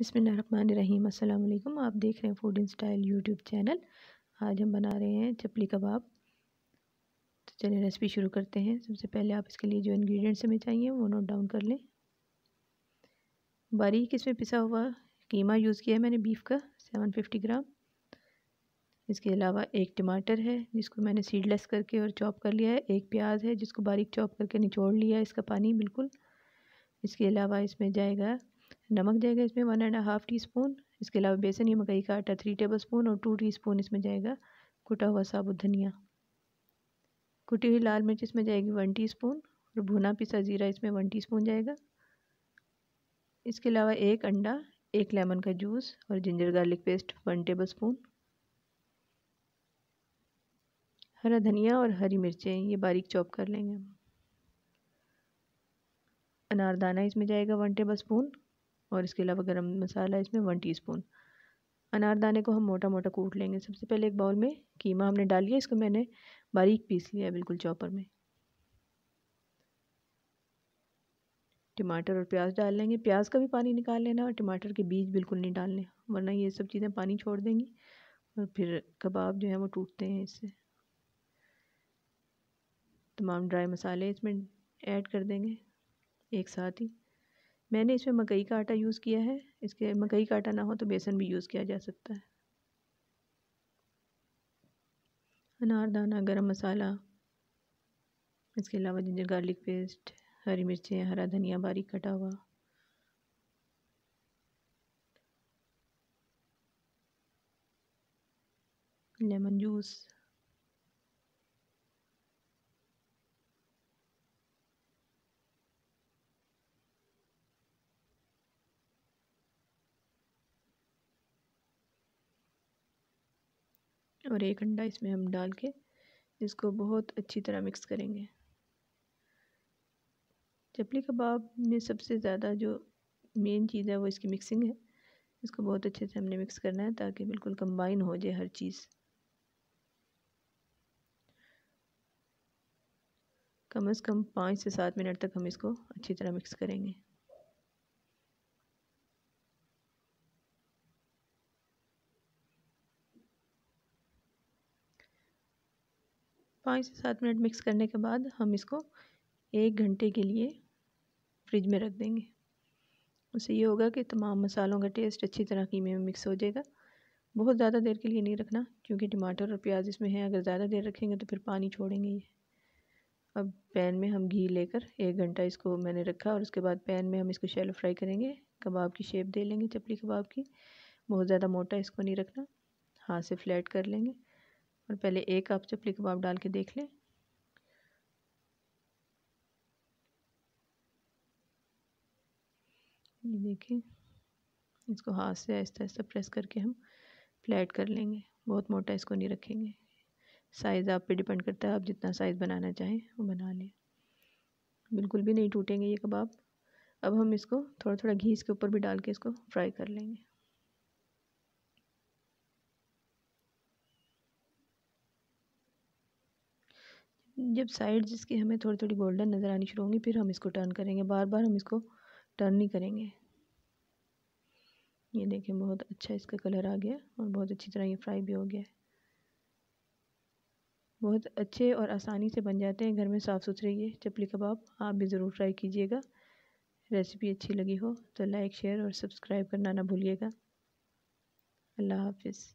बिसमीम अल्लाम आप देख रहे हैं food in style YouTube channel आज हम बना रहे हैं चपली कबाब तो चलिए रेसिपी शुरू करते हैं सबसे पहले आप इसके लिए जो इन्ग्रीडियंट्स हमें चाहिए वो नोट डाउन कर लें बारीक इसमें पिसा हुआ कीमा यूज़ किया है मैंने बीफ का सेवन फिफ्टी ग्राम इसके अलावा एक टमाटर है जिसको मैंने सीडलेस करके और चॉप कर लिया है एक प्याज है जिसको बारीक चॉप करके निचोड़ लिया है इसका पानी बिल्कुल इसके अलावा इसमें जाएगा नमक जाएगा इसमें one and half teaspoon इसके अलावा बेसन या मकई का आटा थ्री टेबल स्पून और टू टी स्पून इसमें जाएगा कुटा हुआ साबुत धनिया कुटी हुई लाल मिर्च इसमें जाएगी वन टी स्पून और भुना पिसा ज़ीरा इसमें वन टी स्पून जाएगा इसके अलावा एक अंडा एक लेमन का जूस और ginger garlic paste one tablespoon हरा धनिया और हरी मिर्चें ये बारीक चॉप कर लेंगे अनारदाना इसमें जाएगा वन टेबल स्पून और इसके अलावा गरम मसाला इसमें वन टीस्पून अनारदाने को हम मोटा मोटा कूट लेंगे सबसे पहले एक बाउल में कीमा हमने डाल लिया इसको मैंने बारीक पीस लिया है बिल्कुल चॉपर में टमाटर और प्याज डाल लेंगे प्याज का भी पानी निकाल लेना और टमाटर के बीज बिल्कुल नहीं डालने वरना ये सब चीज़ें पानी छोड़ देंगी और फिर कबाब जो है वो टूटते हैं इससे तमाम ड्राई मसाले इसमें ऐड कर देंगे एक साथ ही मैंने इसमें मकई का आटा यूज़ किया है इसके मकई का आटा ना हो तो बेसन भी यूज़ किया जा सकता है अनारदाना गरम मसाला इसके अलावा जिंजर गार्लिक पेस्ट हरी मिर्चें हरा धनिया बारीक कटा हुआ लेमन जूस और एक अंडा इसमें हम डाल के इसको बहुत अच्छी तरह मिक्स करेंगे चपली कबाब में सबसे ज़्यादा जो मेन चीज़ है वो इसकी मिक्सिंग है इसको बहुत अच्छे से हमने मिक्स करना है ताकि बिल्कुल कंबाइन हो जाए हर चीज़ कम से कम पाँच से सात मिनट तक हम इसको अच्छी तरह मिक्स करेंगे पाँच से सात मिनट मिक्स करने के बाद हम इसको एक घंटे के लिए फ्रिज में रख देंगे उससे ये होगा कि तमाम मसालों का टेस्ट अच्छी तरह कीमे में मिक्स हो जाएगा बहुत ज़्यादा देर के लिए नहीं रखना क्योंकि टमाटर और प्याज इसमें हैं अगर ज़्यादा देर रखेंगे तो फिर पानी छोड़ेंगे ये अब पैन में हम घी लेकर एक घंटा इसको मैंने रखा और उसके बाद पैन में हम इसको शेलो फ्राई करेंगे कबाब की शेप दे लेंगे चपली कबाब की बहुत ज़्यादा मोटा इसको नहीं रखना हाथ से फ्लैट कर लेंगे और पहले एक कप चपली कबाब डाल के देख लें ये देखिए इसको हाथ से आहिस्ता आहिस्ता प्रेस करके हम फ्लैट कर लेंगे बहुत मोटा इसको नहीं रखेंगे साइज़ आप पे डिपेंड करता है आप जितना साइज़ बनाना चाहें वो बना लें बिल्कुल भी नहीं टूटेंगे ये कबाब अब हम इसको थोड़ा थोड़ा घी इसके ऊपर भी डाल के इसको फ्राई कर लेंगे जब साइड जिसकी हमें थोड़ी थोड़ी गोल्डन नज़र आनी शुरू होंगी फिर हम इसको टर्न करेंगे बार बार हम इसको टर्न नहीं करेंगे ये देखें बहुत अच्छा इसका कलर आ गया और बहुत अच्छी तरह ये फ्राई भी हो गया है बहुत अच्छे और आसानी से बन जाते हैं घर में साफ़ सुथरे ये चपली कबाब आप भी ज़रूर ट्राई कीजिएगा रेसिपी अच्छी लगी हो तो लाइक शेयर और सब्सक्राइब करना ना भूलिएगा अल्लाह हाफिज़